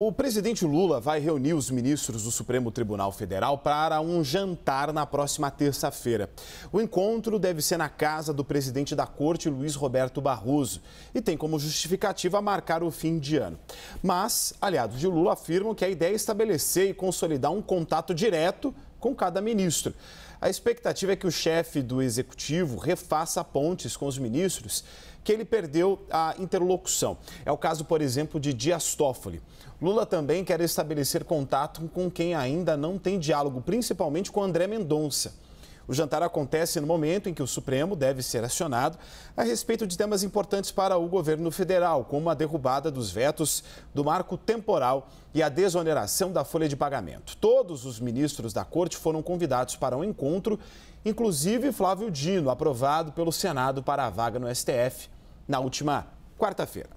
O presidente Lula vai reunir os ministros do Supremo Tribunal Federal para um jantar na próxima terça-feira. O encontro deve ser na casa do presidente da Corte, Luiz Roberto Barroso, e tem como justificativa marcar o fim de ano. Mas aliados de Lula afirmam que a ideia é estabelecer e consolidar um contato direto com cada ministro. A expectativa é que o chefe do executivo refaça pontes com os ministros que ele perdeu a interlocução. É o caso, por exemplo, de Dias Toffoli. Lula também quer estabelecer contato com quem ainda não tem diálogo, principalmente com André Mendonça. O jantar acontece no momento em que o Supremo deve ser acionado a respeito de temas importantes para o governo federal, como a derrubada dos vetos do marco temporal e a desoneração da folha de pagamento. Todos os ministros da corte foram convidados para um encontro, inclusive Flávio Dino, aprovado pelo Senado para a vaga no STF na última quarta-feira.